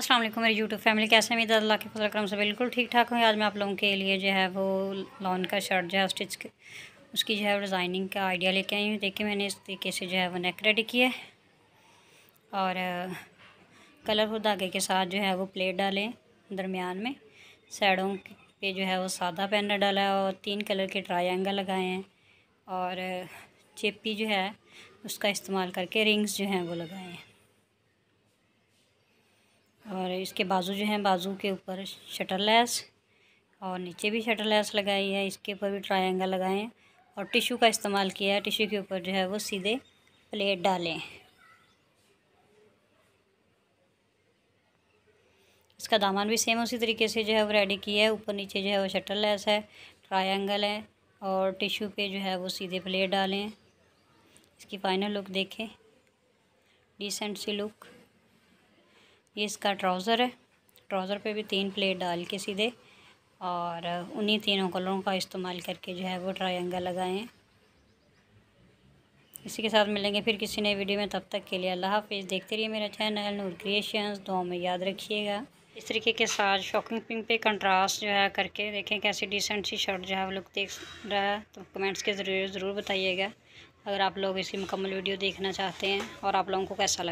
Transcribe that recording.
अस्सलाम वालेकुम मेरी यूट्यूब फैमिली कैसे उम्मीद अल्लाह के फसल करम से बिल्कुल ठीक ठाक हूँ आज मैं आप लोगों के लिए जो है वो लॉन का शर्ट जो है स्टिच उसकी जो है डिज़ाइनिंग का आइडिया लेके आई हूँ देखिए मैंने इस तरीके से जो है वो नेक रेडी किया है और कलरफुल धागे के साथ जो है वो प्लेट डालें दरमियान में साइडों पे जो है वो सादा पैनर डाला और तीन कलर के ट्रायंगल लगाए हैं और चेपी जो है उसका इस्तेमाल करके रिंग्स जो हैं वो लगाए हैं इसके बाजू जो हैं बाजू के ऊपर शटर लैस और नीचे भी शटर लैस लगाई है इसके ऊपर भी ट्राइंगल लगाए हैं और टिशू का इस्तेमाल किया है टिशू के ऊपर जो है वो सीधे प्लेट डालें इसका दामन भी सेम उसी तरीके से जो है वो रेडी किया है ऊपर नीचे जो है वो शटर लैस है ट्राइंगल है और टिशू पे जो है वो सीधे प्लेट डालें इसकी फ़ाइनल लुक देखें डिसेंट सी लुक ये इसका ट्राउज़र है ट्राउज़र पे भी तीन प्लेट डाल के सीधे और उन्हीं तीनों कलरों का इस्तेमाल करके जो है वो ट्राइंगल लगाएं इसी के साथ मिलेंगे फिर किसी नए वीडियो में तब तक के लिए अल्लाह हाफिज़ देखते रहिए मेरा चैनल नूर क्रिएशंस दो में याद रखिएगा इस तरीके के साथ शॉकिंग पिंक पे कंट्रास्ट जो है करके देखें कैसी डिसेंट सी शर्ट जो है वो लुक देख रहा है तो कमेंट्स के जरिए ज़रूर बताइएगा अगर आप लोग इसकी मुकम्मल वीडियो देखना चाहते हैं और आप लोगों को कैसा लगा